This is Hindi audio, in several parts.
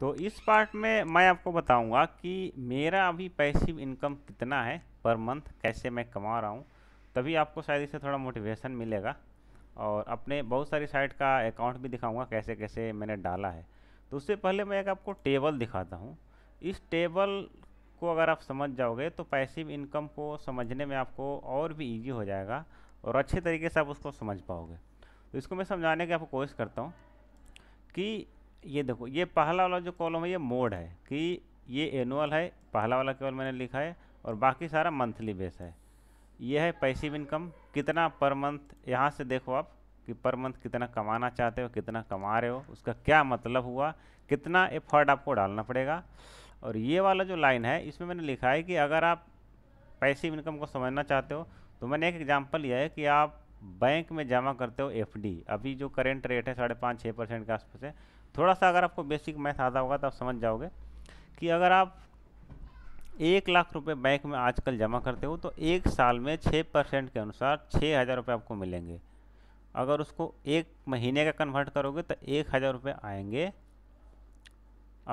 तो इस पार्ट में मैं आपको बताऊंगा कि मेरा अभी पैसिव इनकम कितना है पर मंथ कैसे मैं कमा रहा हूँ तभी आपको शायद इससे थोड़ा मोटिवेशन मिलेगा और अपने बहुत सारी साइट का अकाउंट भी दिखाऊंगा कैसे कैसे मैंने डाला है तो उससे पहले मैं एक आपको टेबल दिखाता हूँ इस टेबल को अगर आप समझ जाओगे तो पैसिव इनकम को समझने में आपको और भी ईजी हो जाएगा और अच्छे तरीके से आप उसको समझ पाओगे तो इसको मैं समझाने की आपको कोशिश करता हूँ कि ये देखो ये पहला वाला जो कॉलम है ये मोड है कि ये एनुअल है पहला वाला केवल मैंने लिखा है और बाकी सारा मंथली बेस है ये है पैसिव इनकम कितना पर मंथ यहाँ से देखो आप कि पर मंथ कितना कमाना चाहते हो कितना कमा रहे हो उसका क्या मतलब हुआ कितना एफर्ट आपको डालना पड़ेगा और ये वाला जो लाइन है इसमें मैंने लिखा है कि अगर आप पैसिव इनकम को समझना चाहते हो तो मैंने एक एग्जांपल लिया है कि आप बैंक में जमा करते हो एफडी अभी जो करेंट रेट है साढ़े पाँच छः परसेंट के आसपास है थोड़ा सा अगर आपको बेसिक मैथ आता होगा तो आप समझ जाओगे कि अगर आप एक लाख रुपए बैंक में आजकल जमा करते हो तो एक साल में छः परसेंट के अनुसार छः हज़ार रुपये आपको मिलेंगे अगर उसको एक महीने का कन्वर्ट करोगे तो एक हज़ार रुपये आएंगे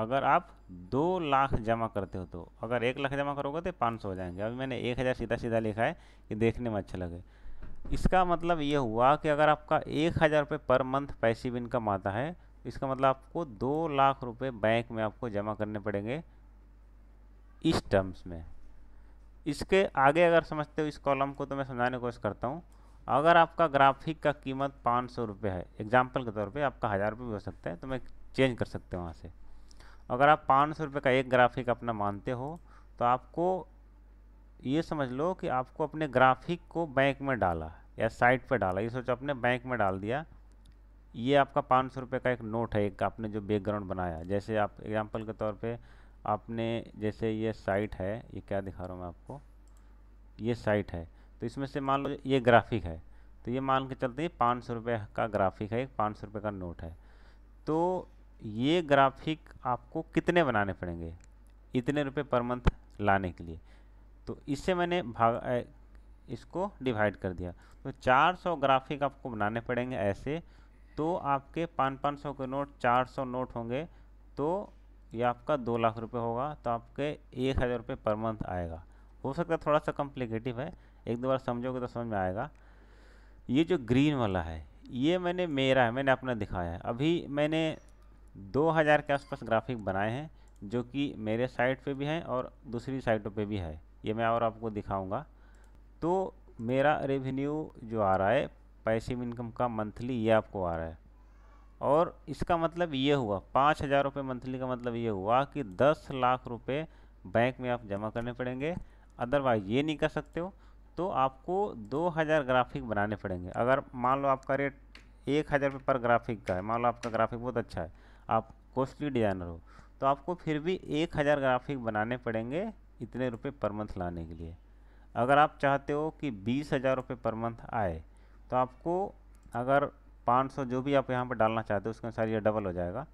अगर आप दो लाख जमा करते हो तो अगर एक लाख जमा करोगे तो पाँच सौ हो जाएंगे अभी मैंने एक हज़ार सीधा सीधा लिखा है कि देखने में अच्छा लगे इसका मतलब ये हुआ कि अगर आपका एक हज़ार रुपये पर मंथ पैसिव इनकम आता है इसका मतलब आपको दो लाख रुपए बैंक में आपको जमा करने पड़ेंगे इस टर्म्स में इसके आगे अगर समझते हो इस कॉलम को तो मैं समझाने की कोशिश करता हूँ अगर आपका ग्राफिक का कीमत पाँच सौ रुपये है एग्जाम्पल के तौर पे आपका हज़ार रुपये भी हो सकता है तो मैं चेंज कर सकते हैं वहाँ से अगर आप पाँच सौ रुपये का एक ग्राफिक अपना मानते हो तो आपको ये समझ लो कि आपको अपने ग्राफिक को बैंक में डाला या साइट पर डाला ये सोचो आपने बैंक में डाल दिया ये आपका पाँच सौ रुपये का एक नोट है एक आपने जो बैकग्राउंड बनाया जैसे आप एग्जांपल के तौर पे आपने जैसे ये साइट है ये क्या दिखा रहा हूँ मैं आपको ये साइट है तो इसमें से मान लो ये ग्राफिक है तो ये मान के चलते हैं पाँच सौ रुपये का ग्राफिक है एक पाँच सौ रुपये का नोट है तो ये ग्राफिक आपको कितने बनाने पड़ेंगे इतने रुपये पर मंथ लाने के लिए तो इससे मैंने भाग इसको डिवाइड कर दिया तो चार ग्राफिक आपको बनाने पड़ेंगे ऐसे तो आपके पाँच पाँच सौ के नोट चार सौ नोट होंगे तो ये आपका दो लाख रुपये होगा तो आपके एक हज़ार रुपये पर मंथ आएगा हो सकता है थोड़ा सा कॉम्प्लिकेटिव है एक दो बार समझोगे तो समझ में आएगा ये जो ग्रीन वाला है ये मैंने मेरा है मैंने अपना दिखाया है अभी मैंने दो हज़ार के आसपास ग्राफिक बनाए हैं जो कि मेरे साइट पर भी हैं और दूसरी साइटों पर भी है ये मैं और आपको दिखाऊँगा तो मेरा रेवेन्यू जो आ रहा है पैसिव इनकम का मंथली ये आपको आ रहा है और इसका मतलब ये हुआ पाँच हज़ार रुपये मंथली का मतलब ये हुआ कि दस लाख रुपये बैंक में आप जमा करने पड़ेंगे अदरवाइज ये नहीं कर सकते हो तो आपको दो हज़ार ग्राफिक बनाने पड़ेंगे अगर मान लो आपका रेट एक हज़ार रुपये पर ग्राफिक का है मान लो आपका ग्राफिक बहुत अच्छा है आप कॉस्टली डिज़ाइनर हो तो आपको फिर भी एक हज़ार ग्राफिक बनाने पड़ेंगे इतने रुपये पर मंथ लाने के लिए अगर आप चाहते हो कि बीस हज़ार रुपये पर मंथ आए तो आपको अगर 500 जो भी आप यहाँ पर डालना चाहते हो उसके अनुसार ये डबल हो जाएगा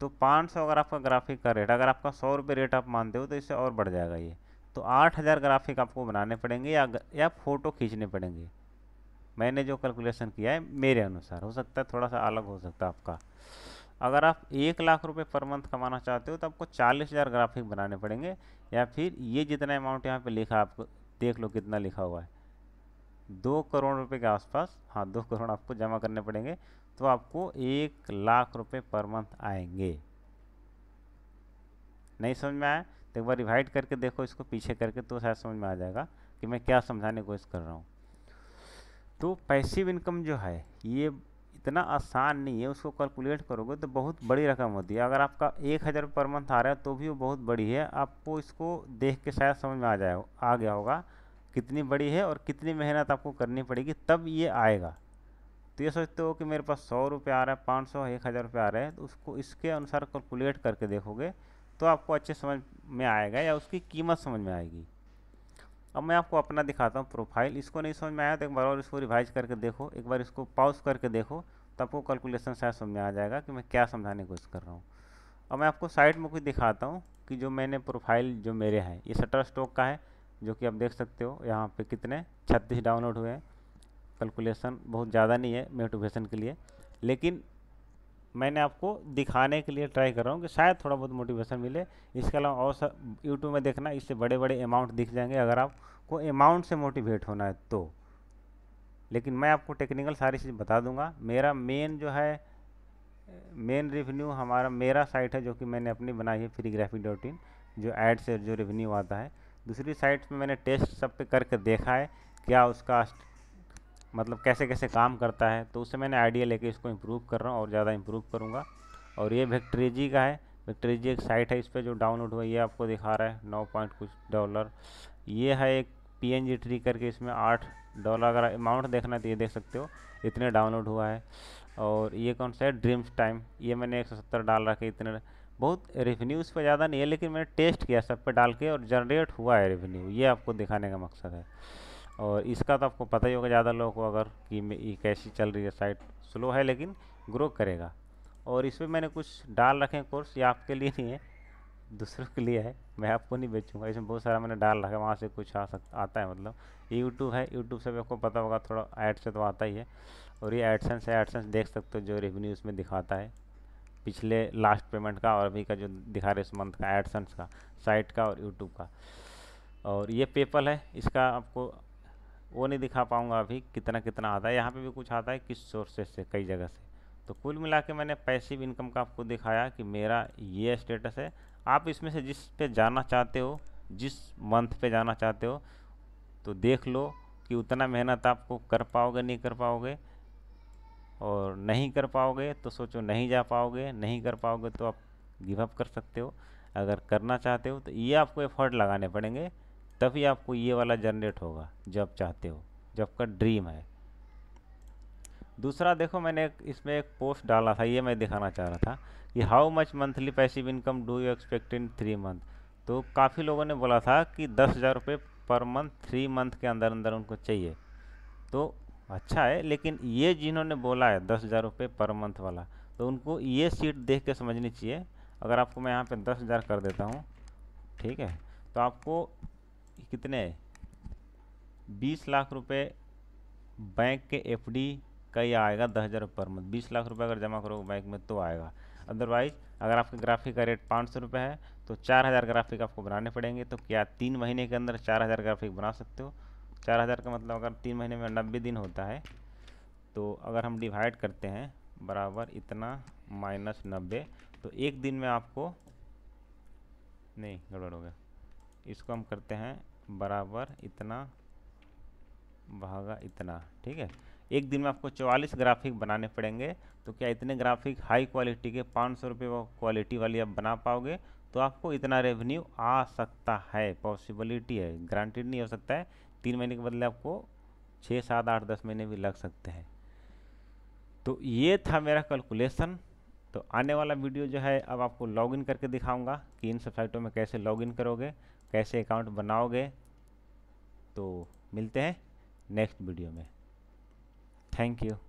तो 500 अगर आपका ग्राफिक का रेट अगर आपका सौ रुपये रेट आप मानते हो तो इससे और बढ़ जाएगा ये तो 8000 ग्राफिक आपको बनाने पड़ेंगे या या फ़ोटो खींचने पड़ेंगे मैंने जो कैलकुलेशन किया है मेरे अनुसार हो सकता है थोड़ा सा अलग हो सकता है आपका अगर आप एक लाख रुपये पर मंथ कमाना चाहते हो तो आपको चालीस हज़ार ग्राफिक बनाने पड़ेंगे या फिर ये जितना अमाउंट यहाँ पर लिखा आपको देख लो कितना लिखा हुआ है दो करोड़ रुपए के आसपास हाँ दो करोड़ आपको जमा करने पड़ेंगे तो आपको एक लाख रुपए पर मंथ आएंगे नहीं समझ में आया तो एक बार रिवाइड करके देखो इसको पीछे करके तो शायद समझ में आ जाएगा कि मैं क्या समझाने की कोशिश कर रहा हूँ तो पैसिव इनकम जो है ये इतना आसान नहीं है उसको कैलकुलेट करोगे तो बहुत बड़ी रकम होती है अगर आपका एक हज़ार पर मंथ आ रहा है तो भी वो बहुत बड़ी है आपको इसको देख के शायद समझ में आ जाए आ गया होगा कितनी बड़ी है और कितनी मेहनत आपको करनी पड़ेगी तब ये आएगा तो ये सोचते हो कि मेरे पास सौ रुपये आ रहा है पाँच सौ एक हज़ार रुपये आ रहा है तो उसको इसके अनुसार कैलकुलेट करके देखोगे तो आपको अच्छे समझ में आएगा या उसकी कीमत समझ में आएगी अब मैं आपको अपना दिखाता हूँ प्रोफाइल इसको नहीं समझ में आया तो एक बार और इसको रिवाइज करके देखो एक बार इसको पॉज करके देखो तो आपको कैलकुलेशन शायद समझ में आ जाएगा कि मैं क्या समझाने की कोशिश कर रहा हूँ अब मैं आपको साइड में कुछ दिखाता हूँ कि जो मैंने प्रोफाइल जो मेरे हैं ये शटर स्टॉक का है जो कि आप देख सकते हो यहाँ पे कितने छत्तीस डाउनलोड हुए हैं कैलकुलेशन बहुत ज़्यादा नहीं है मोटिवेशन के लिए लेकिन मैंने आपको दिखाने के लिए ट्राई कर रहा हूँ कि शायद थोड़ा बहुत मोटिवेशन मिले इसके अलावा और सब यूट्यूब में देखना इससे बड़े बड़े अमाउंट दिख जाएंगे अगर आपको अमाउंट से मोटिवेट होना है तो लेकिन मैं आपको टेक्निकल सारी चीज़ बता दूंगा मेरा मेन जो है मेन रेवेन्यू हमारा मेरा साइट है जो कि मैंने अपनी बनाई है फ्री ग्राफिक डॉट इन जो एड से जो रेवेन्यू आता है दूसरी साइट में मैंने टेस्ट सब पे करके देखा है क्या उसका मतलब कैसे कैसे काम करता है तो उससे मैंने आइडिया लेके इसको इम्प्रूव कर रहा हूँ और ज़्यादा इम्प्रूव करूँगा और ये विक्ट्रेजी का है विक्ट्रेजी एक साइट है इस पर जो डाउनलोड हुआ ये आपको दिखा रहा है नौ पॉइंट कुछ डॉलर ये है एक पी एन जी ट्री करके इसमें आठ डॉलर अगर अमाउंट देखना है तो ये देख सकते हो इतने डाउनलोड हुआ है और ये कौन सा है ड्रीम्स टाइम ये मैंने एक सौ सत्तर डाल रखे इतने बहुत रेवेन्यू उस पर ज़्यादा नहीं है लेकिन मैंने टेस्ट किया सब पे डाल के और जनरेट हुआ है रेवेन्यू ये आपको दिखाने का मकसद है और इसका तो आपको पता ही होगा ज़्यादा लोगों को अगर कि ये कैसी चल रही है साइट स्लो है लेकिन ग्रो करेगा और इस पर मैंने कुछ डाल रखे हैं कोर्स ये आपके लिए नहीं है दूसरों के लिए है मैं आपको नहीं बेचूंगा इसमें बहुत सारा मैंने डाल रखा है वहाँ से कुछ आ सक आता है मतलब यूट्यूब है यूट्यूब से भी आपको पता होगा थोड़ा ऐड से तो आता ही है और ये एडसेंस है एडसेंस देख सकते हो जो रेवेन्यू उसमें दिखाता है पिछले लास्ट पेमेंट का और अभी का जो दिखा रहे इस मंथ का एडसन्स का साइट का और यूट्यूब का और ये पेपल है इसका आपको वो नहीं दिखा पाऊँगा अभी कितना कितना आता है यहाँ पे भी कुछ आता है किस सोर्सेज से कई जगह से तो कुल मिला के मैंने पैसिव इनकम का आपको दिखाया कि मेरा ये स्टेटस है आप इसमें से जिस पे जाना चाहते हो जिस मंथ पे जाना चाहते हो तो देख लो कि उतना मेहनत आपको कर पाओगे नहीं कर पाओगे और नहीं कर पाओगे तो सोचो नहीं जा पाओगे नहीं कर पाओगे तो आप गिवअप कर सकते हो अगर करना चाहते हो तो ये आपको एफर्ट लगाने पड़ेंगे तभी आपको ये वाला जनरेट होगा जो आप चाहते हो जो आपका ड्रीम है दूसरा देखो मैंने एक इसमें एक पोस्ट डाला था ये मैं दिखाना चाह रहा था कि how much monthly passive income do you expect in three month तो काफ़ी लोगों ने बोला था कि दस हज़ार रुपये पर मंथ थ्री मंथ के अंदर अंदर उनको चाहिए तो अच्छा है लेकिन ये जिन्होंने बोला है दस हज़ार रुपये पर मंथ वाला तो उनको ये सीट देख के समझनी चाहिए अगर आपको मैं यहाँ पे दस हज़ार कर देता हूँ ठीक है तो आपको कितने बीस लाख रुपए बैंक के एफडी का ही आएगा दस हज़ार पर मंथ बीस लाख रुपए अगर जमा करोगे बैंक में तो आएगा अदरवाइज़ अगर आपके ग्राफिक का रेट पाँच सौ रुपये है तो चार हज़ार ग्राफिक आपको बनाने पड़ेंगे तो क्या तीन महीने के अंदर चार हज़ार ग्राफिक बना सकते हो चार हज़ार का मतलब अगर तीन महीने में नब्बे दिन होता है तो अगर हम डिवाइड करते हैं बराबर इतना माइनस नब्बे तो एक दिन में आपको नहीं गड़बड़ हो गया इसको हम करते हैं बराबर इतना भागा इतना ठीक है एक दिन में आपको चवालीस ग्राफिक बनाने पड़ेंगे तो क्या इतने ग्राफिक हाई क्वालिटी के पाँच सौ रुपये क्वालिटी वाली आप बना पाओगे तो आपको इतना रेवेन्यू आ सकता है पॉसिबिलिटी है ग्रांटेड नहीं हो सकता है तीन महीने के बदले आपको छः सात आठ दस महीने भी लग सकते हैं तो ये था मेरा कैलकुलेसन तो आने वाला वीडियो जो है अब आपको लॉगिन करके दिखाऊंगा कि इन सब साइटों में कैसे लॉगिन करोगे कैसे अकाउंट बनाओगे तो मिलते हैं नेक्स्ट वीडियो में थैंक यू